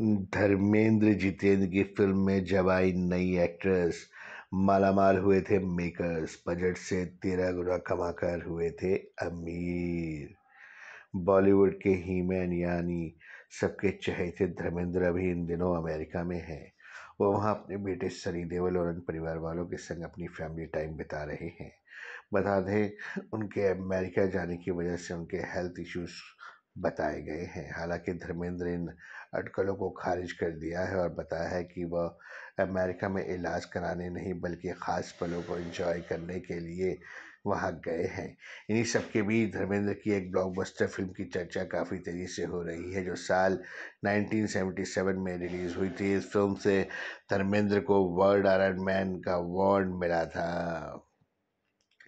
धर्मेंद्र जितेंद्र की फिल्म में जब आई नई एक्ट्रेस मालामाल हुए थे मेकर्स बजट से तेरह गुना कमाकर हुए थे अमीर बॉलीवुड के हीमैन यानी सबके चहेते धर्मेंद्र अभी इन दिनों अमेरिका में हैं वो वहाँ अपने बेटे सनी देवल और उन परिवार वालों के संग अपनी फैमिली टाइम बिता रहे हैं बता दें उनके अमेरिका जाने की वजह से उनके हेल्थ इश्यूज़ बताए गए हैं हालांकि धर्मेंद्र इन अटकलों को खारिज कर दिया है और बताया है कि वह अमेरिका में इलाज कराने नहीं बल्कि ख़ास पलों को एंजॉय करने के लिए वहाँ गए हैं इन्हीं सब के बीच धर्मेंद्र की एक ब्लॉकबस्टर फिल्म की चर्चा काफ़ी तेज़ी से हो रही है जो साल 1977 में रिलीज़ हुई थी इस फिल्म से धर्मेंद्र को वर्ल्ड आयरन मैन का अवार्ड मिला था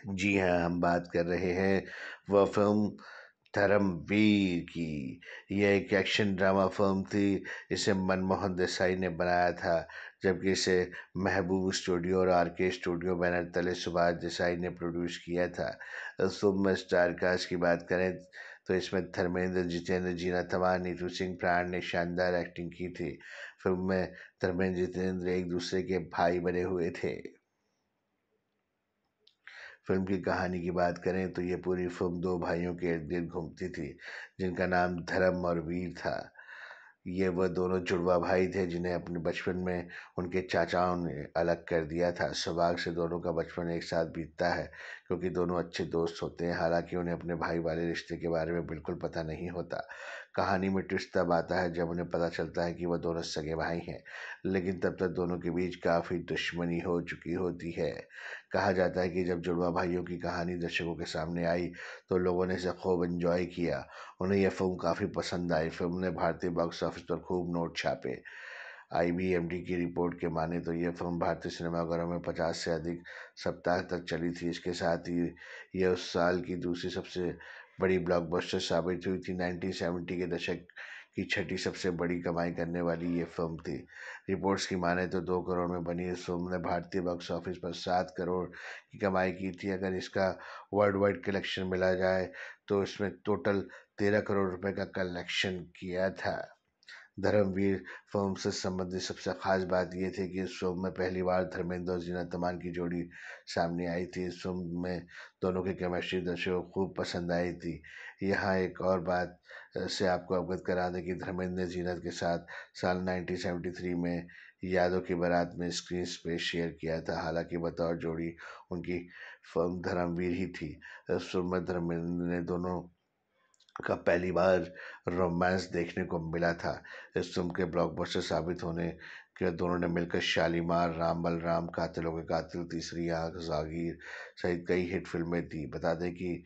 जी हाँ हम बात कर रहे हैं वह फिल्म धर्मवीर की यह एक एक्शन ड्रामा फिल्म थी इसे मनमोहन देसाई ने बनाया था जबकि इसे महबूब स्टूडियो और आर के स्टूडियो बैनर तले सुभाष देसाई ने प्रोड्यूस किया था इस फिल्म में स्टार कास्ट की बात करें तो इसमें धर्मेंद्र जितेंद्र जीना तमान नीतू सिंह प्राण ने शानदार एक्टिंग की थी फिल्म में धर्मेंद्र जितेंद्र एक दूसरे के भाई बने हुए थे फिल्म की कहानी की बात करें तो ये पूरी फिल्म दो भाइयों के इर्द गिर्द घूमती थी जिनका नाम धर्म और वीर था ये वह दोनों जुड़वा भाई थे जिन्हें अपने बचपन में उनके चाचाओं ने अलग कर दिया था सुभाग से दोनों का बचपन एक साथ बीतता है क्योंकि दोनों अच्छे दोस्त होते हैं हालांकि उन्हें अपने भाई वाले रिश्ते के बारे में बिल्कुल पता नहीं होता कहानी में ट्विस्ट तब आता है जब उन्हें पता चलता है कि वह दोनों सगे भाई हैं लेकिन तब तक दोनों के बीच काफ़ी दुश्मनी हो चुकी होती है कहा जाता है कि जब जुड़वा भाइयों की कहानी दर्शकों के सामने आई तो लोगों ने इसे खूब इन्जॉय किया उन्हें यह फिल्म काफ़ी पसंद आई फिल्म ने भारतीय बॉक्स ऑफिस पर खूब नोट छापे आईबीएमडी की रिपोर्ट के माने तो यह फिल्म भारतीय सिनेमाघरों में पचास से अधिक सप्ताह तक चली थी इसके साथ ही यह उस साल की दूसरी सबसे बड़ी ब्लॉकबस्टर साबित हुई थी 1970 के दशक की छठी सबसे बड़ी कमाई करने वाली ये फिल्म थी रिपोर्ट्स की माने तो दो करोड़ में बनी इस फिल्म ने भारतीय बॉक्स ऑफिस पर सात करोड़ की कमाई की थी अगर इसका वर्ल्ड वाइड कलेक्शन मिला जाए तो इसमें टोटल तेरह करोड़ रुपए का कलेक्शन किया था धर्मवीर फिल्म से संबंधित सबसे ख़ास बात ये थी कि इस फिल्म में पहली बार धर्मेंद्र और जीनत तमान की जोड़ी सामने आई थी इस फिल्म में दोनों की केमिस्ट्री दर्शकों को खूब पसंद आई थी यहाँ एक और बात से आपको अवगत करा दें कि धर्मेंद्र ने जीनत के साथ साल 1973 में यादों की बारात में स्क्रीन स्पेस शेयर किया था हालांकि बतौर जोड़ी उनकी फिल्म धर्मवीर ही थी इस फिल्म में धर्मेंद्र ने दोनों का पहली बार रोमांस देखने को मिला था इस फिल्म के ब्लॉकबस्टर साबित होने के दोनों ने मिलकर शालीमार राम बलराम कातिलों के कातिल तीसरी आंख जागीर सहित कई हिट फिल्में दी बता दें कि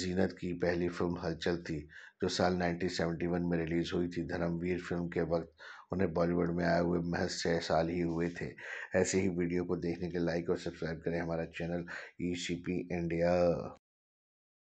जीनत की पहली फिल्म हलचल थी जो साल 1971 में रिलीज़ हुई थी धर्मवीर फिल्म के वक्त उन्हें बॉलीवुड में आए हुए महज छः साल ही हुए थे ऐसे ही वीडियो को देखने के लाइक और सब्सक्राइब करें हमारा चैनल ई इंडिया